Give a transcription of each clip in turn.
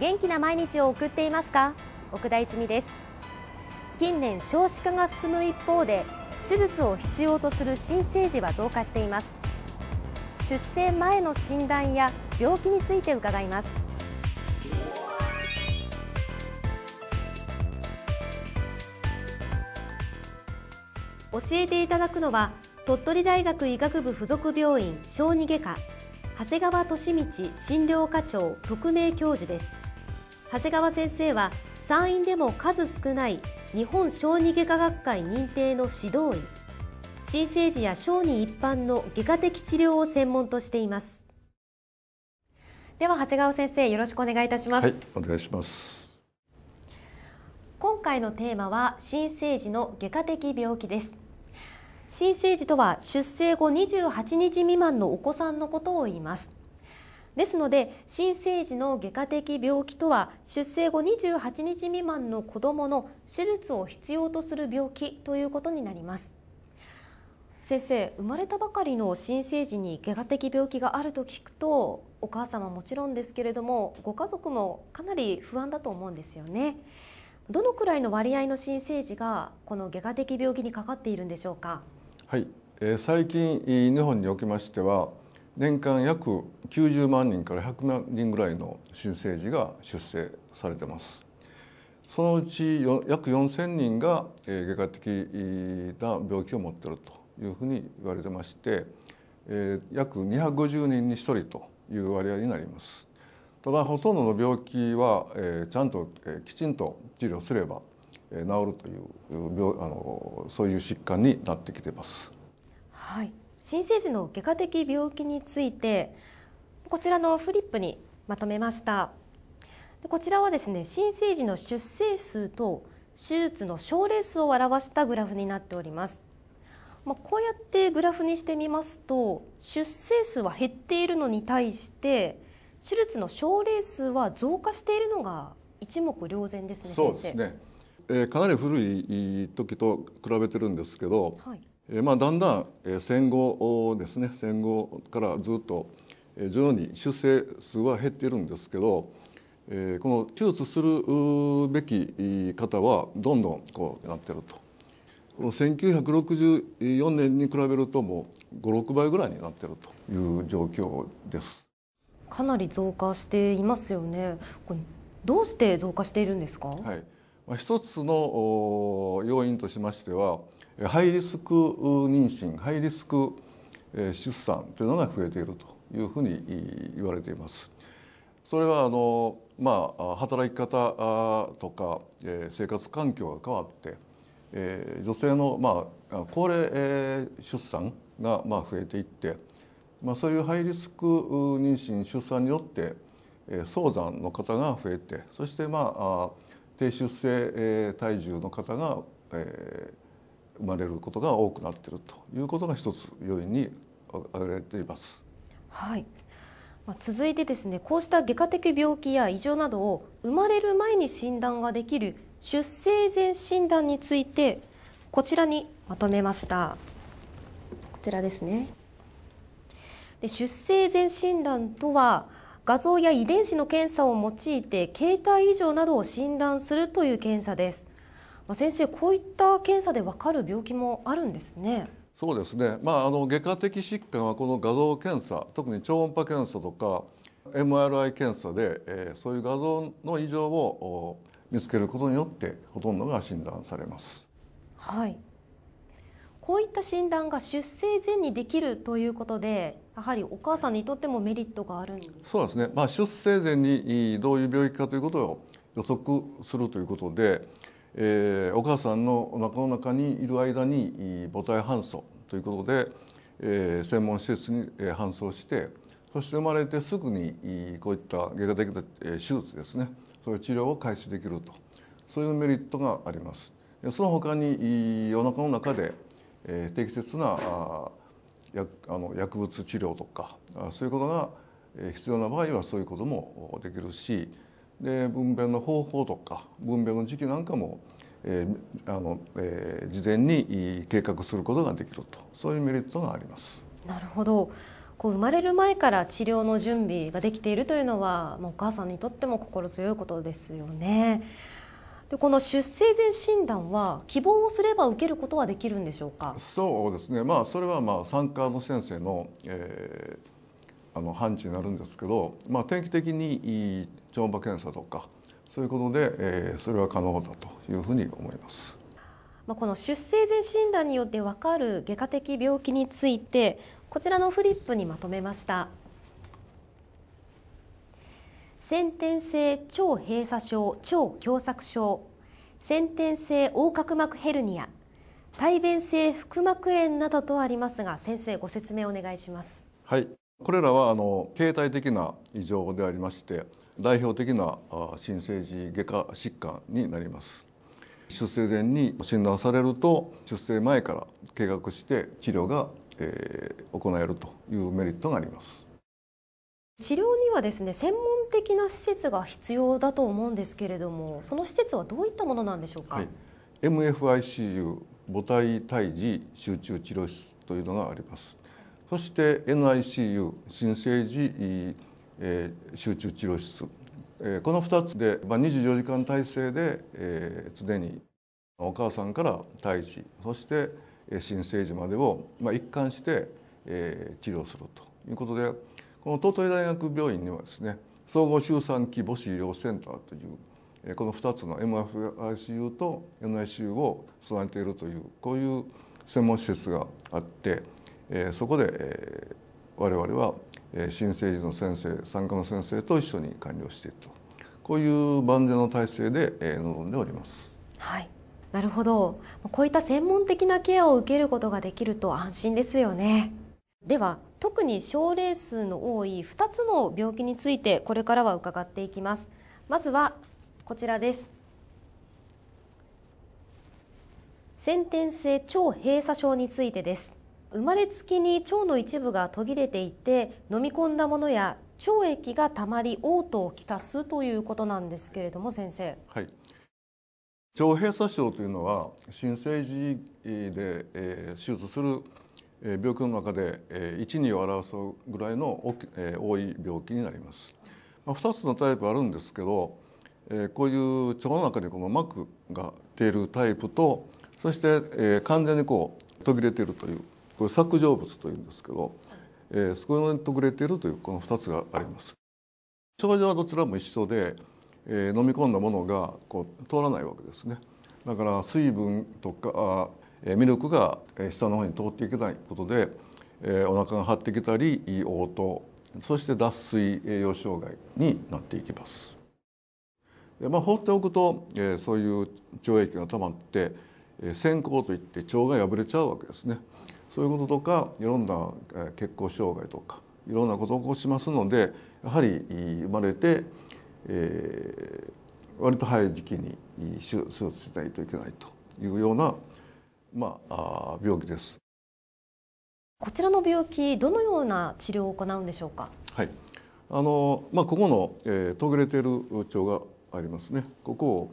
元気な毎日を送っていますか奥田泉です近年少子化が進む一方で手術を必要とする新生児は増加しています出生前の診断や病気について伺います教えていただくのは鳥取大学医学部附属病院小児外科長谷川俊道診療科長特命教授です長谷川先生は産院でも数少ない日本小児外科学会認定の指導医新生児や小児一般の外科的治療を専門としていますでは長谷川先生よろしくお願いいたします、はい、お願いします今回のテーマは新生児の外科的病気です新生児とは出生後28日未満のお子さんのことを言いますですので新生児の外科的病気とは出生後28日未満の子どもの手術を必要とする病気ということになります先生生まれたばかりの新生児に外科的病気があると聞くとお母様もちろんですけれどもご家族もかなり不安だと思うんですよねどのくらいの割合の新生児がこの外科的病気にかかっているんでしょうかはい、えー、最近日本におきましては年間約90万人から100万人ぐらいの新生児が出生されてますそのうち約4,000人が外科的な病気を持っているというふうに言われてまして約250人に1人という割合になりますただほとんどの病気はちゃんときちんと治療すれば治るという病あのそういう疾患になってきています。はい新生児の外科的病気についてこちらのフリップにまとめましたこちらはですね新生児の出生数と手術の症例数を表したグラフになっておりますまあ、こうやってグラフにしてみますと出生数は減っているのに対して手術の症例数は増加しているのが一目瞭然ですねそうですね、えー、かなり古い時と比べてるんですけど、はい、まあ、だんだん戦後ですね戦後からずっと徐々に出生数は減っているんですけど、えこの手術するべき方はどんどんこうなってるとこの1964年に比べるともう56倍ぐらいになってるという状況ですかなり増加していますよねどうして増加しているんですか、はい一つの要因としましてはハイリスク妊娠ハイリスク出産というのが増えているというふうに言われています。それはあの、まあ、働き方とか生活環境が変わって女性の、まあ、高齢出産が、増えていって、まあ、そういうハイリスク妊娠出産によって早産の方が増えてそしてまあ低出生体重の方が、え生まれることが多くなっているということが一つ要因に挙げられています。はい続いてですねこうした外科的病気や異常などを生まれる前に診断ができる出生前診断についてこちらにまとめましたこちらですねで出生前診断とは画像や遺伝子の検査を用いて携帯異常などを診断するという検査です、まあ、先生こういった検査でわかる病気もあるんですねそうですね、まあ、あの外科的疾患はこの画像検査特に超音波検査とか MRI 検査で、えー、そういう画像の異常を見つけることによってほとんどが診断されます。はいこういった診断が出生前にできるということでやはりお母さんにとってもメリットがあるんですそうですね、まあ、出生前にどういう病気かということを予測するということで、えー、お母さんのお腹の中にいる間に母体搬送ということで、えー、専門施設に搬送してそして生まれてすぐにこういった外科的な手術ですねそういう治療を開始できるとそういうメリットがあります。その他にお腹の中でえ適切なあ薬あの薬物治療とかそういうことが必要な場合はそういうこともできるしで分娩の方法とか分娩の時期なんかも、えーあのえー、事前に計画することができるとそういうメリットがあります。なるほどこう生まれる前から治療の準備ができているというのはもうお母さんにとっても心強いことですよね。でこの出生前診断は希望をすれば受けることはできるんでしょうかそうですねまあそれはまあ産科の先生の、えー、あの判事になるんですけど、まあ、定期的に超音波検査とかそういうことで、えー、それは可能だというふうに思います。まあ、この出生前診断によってわかる外科的病気についてこちらのフリップにまとめました。先天性腸閉鎖症腸狭窄症先天性横隔膜ヘルニア体便性腹膜炎などとありますが先生ご説明お願いしますはいこれらはあの携帯的な異常でありまして代表的な新生児外科疾患になります出生前に診断されると出生前から計画して治療が、えー、行えるというメリットがあります治療にはですね専門的な施設が必要だと思うんですけれどもその施設はどういったものなんでしょうか、はい、MFICU 母体胎児集中治療室というのがありますそして NICU 新生児、えー、集中治療室、えー、この2つで、まあ、24時間体制で、えー、常にお母さんから胎児そして新生児までを、まあ、一貫して、えー、治療するということでこの東都大学病院にはですね総合周産期母子医療センターというこの2つの MFICU と NICU を備えているというこういう専門施設があってそこで我々は新生児の先生産科の先生と一緒に完了しているとこういう万全の体制で臨んでおります。はいなるほどこういった専門的なケアを受けることができると安心ですよねでは特に症例数の多い2つの病気についてこれからは伺っていきますまずはこちらです先天性腸閉鎖症についてです生まれつきに腸の一部が途切れていて飲み込んだものや腸液がたまり嘔吐をきたすということなんですけれども先生、はい、腸閉鎖症というのは新生児で手術する病気の中で12を表すぐらいの多い病気になります。まあ、2つのタイプあるんですけどこういう腸の中にこの膜が出るタイプとそして完全にこう途切れているというこれ削除物というんですけどそこに途切れているというこの2つがあります。症状はどちらも一緒で飲み込んだものがこう通らないわけですね。だから水分とかミルクが下の方に通っていけないことでお腹が張ってきたり嘔吐そして脱水栄養障害になっていきます。まあ、放っておくと、えそういう腸液が溜まって、えー、線香といって腸が破れちゃうわけですねそういうこととかいろんな、え血行障害とかいろんなことを起こしますのでやはり生まれて、えー、割と早い時期に手術しないといけないというようなまあ、病気です。こちらの病気、どのような治療を行うんでしょうか。はい。あの、まあ、ここの、えー、途切れている腸がありますね。ここを、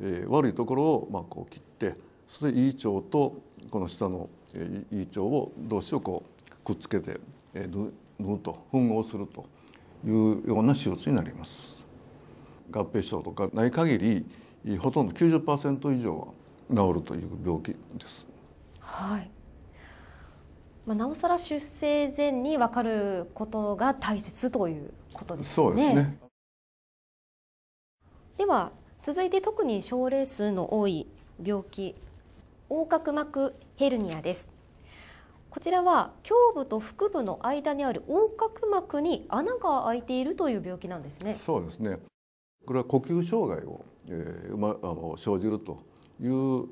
えー、悪いところを、まあ、こう切って、そしていい腸とこの下の、えー、いい腸を同士をこうくっつけて、えー、縫うと混合するというような手術になります。合併症とかない限り、ほとんど90%以上は治るという病気です。はい。まあ、なおさら出生前に分かることが大切ということですね。そうですねでは続いて特に症例数の多い病気横隔膜ヘルニアですこちらは胸部と腹部の間にある横隔膜に穴が開いているという病気なんですねそうですねこれは呼吸障害を、えーま、あ生じるという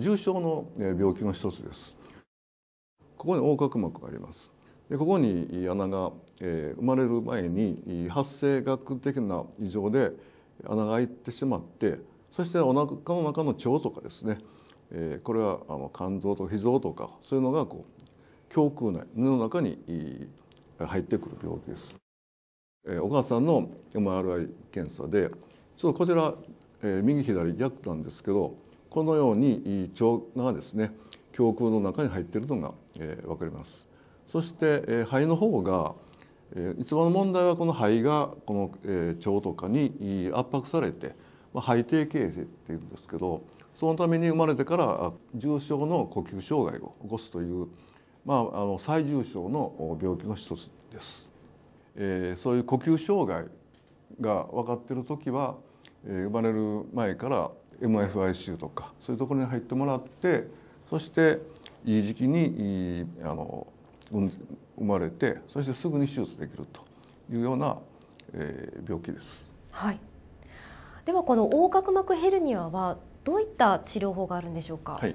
重症の病気の一つですここに横隔膜がありますでここに穴が、えー、生まれる前に発生学的な異常で穴が開いてしまってそしてお腹の中の腸とかですね、えー、これはあの肝臓とか脾臓とかそういうのがこう胸腔内胸の中に入ってくる病気です、えお母さんの MRI 検査でちょっとこちら、え右左逆なんですけどこのように腸がですね胸腔の中に入っているのが、えー、分かりますそして、えー、肺の方が、えー、一番の問題はこの肺がこの、えー、腸とかに圧迫されて、まあ、肺底形成っていうんですけどそのために生まれてから重症の呼吸障害を起こすという、まあ、あの最重症の病気の一つです、えー、そういう呼吸障害が分かっている時は、えー、生まれる前から MFICU とかそういうところに入ってもらってそしていい時期にあの生まれてそしてすぐに手術できるというような、えー、病気です。はい。ではこの横隔膜ヘルニアはどういった治療法があるんでしょうか。はい。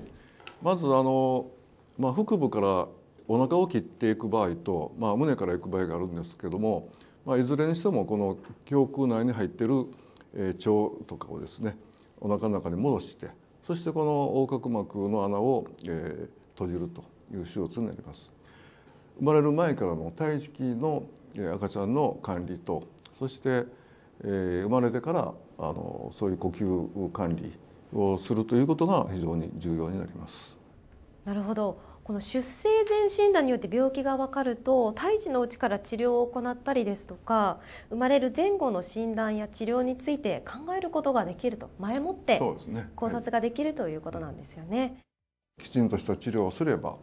まずあのまあ腹部からお腹を切っていく場合と、まあ、胸からいく場合があるんですけども、まあ、いずれにしてもこの胸腔内に入っている腸とかをですねお腹の中に戻してそしてこの横隔膜の穴を、えー、閉じるという手術になります生まれる前からの胎児期の赤ちゃんの管理とそして、えー、生まれてからあのそういう呼吸管理をするということが非常に重要になります。なるほどこの出生前診断によって病気が分かると胎児のうちから治療を行ったりですとか生まれる前後の診断や治療について考えることができると前もって考察ができるということなんですよね。ねはい、きちんとした治療をすれば、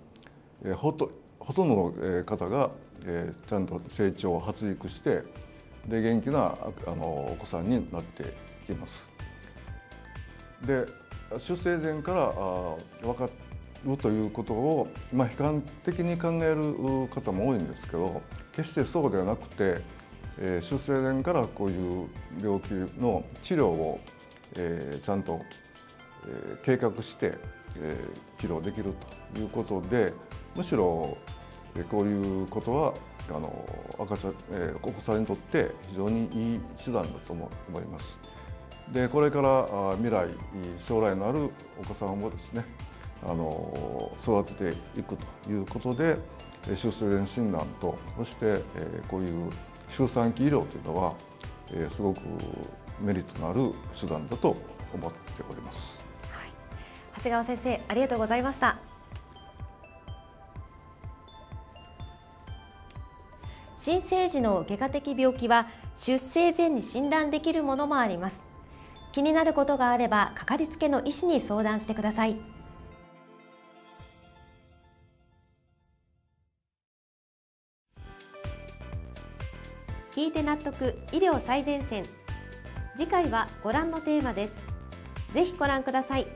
えー、ほとほとんどの方が、えー、ちゃんと成長発育してで元気なあのお子さんになっていきます。で出生前からあ分かっるということを、まあ、悲観的に考える方も多いんですけど決してそうではなくて、えー、出生年からこういう病気の治療を、えー、ちゃんと、えー、計画して、えー、治療できるということでむしろ、えー、こういうことはあの赤ちゃん、えー、お子さんにとって非常にいい手段だと思います。でこれから未来将来のあるお子さんをですねあの育てていくということで出生前診断とそしてこういう周産期医療というのはすごくメリットのある手段だと思っております、はい、長谷川先生ありがとうございました新生児の外科的病気は出生前に診断できるものもあります気になることがあればかかりつけの医師に相談してください聞いて納得医療最前線次回はご覧のテーマですぜひご覧ください